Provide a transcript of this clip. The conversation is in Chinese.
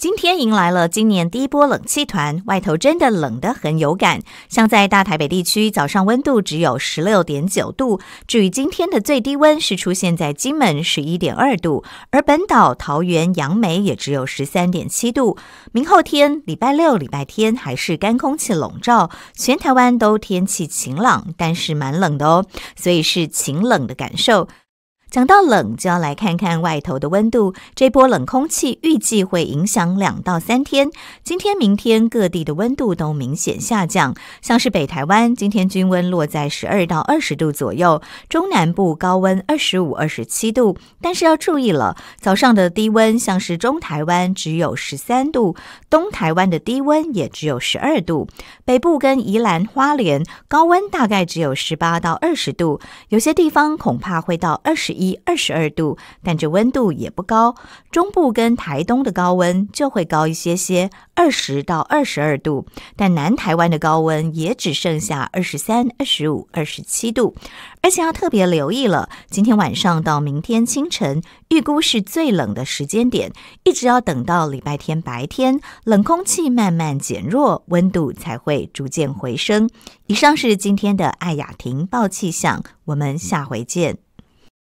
今天迎来了今年第一波冷气团，外头真的冷得很有感，像在大台北地区早上温度只有十六点九度。至于今天的最低温是出现在金门十一点二度，而本岛桃园、杨梅也只有十三点七度。明后天礼拜六、礼拜天还是干空气笼罩，全台湾都天气晴朗，但是蛮冷的哦，所以是晴冷的感受。讲到冷，就要来看看外头的温度。这波冷空气预计会影响两到三天。今天、明天各地的温度都明显下降，像是北台湾今天均温落在十二到二十度左右，中南部高温二十五、二十七度。但是要注意了，早上的低温像是中台湾只有十三度，东台湾的低温也只有十二度。北部跟宜兰花莲高温大概只有十八到二十度，有些地方恐怕会到二十。一二十二度，但这温度也不高。中部跟台东的高温就会高一些些，二十到二十二度。但南台湾的高温也只剩下二十三、二十五、二十七度。而且要特别留意了，今天晚上到明天清晨，预估是最冷的时间点，一直要等到礼拜天白天，冷空气慢慢减弱，温度才会逐渐回升。以上是今天的艾雅婷报气象，我们下回见。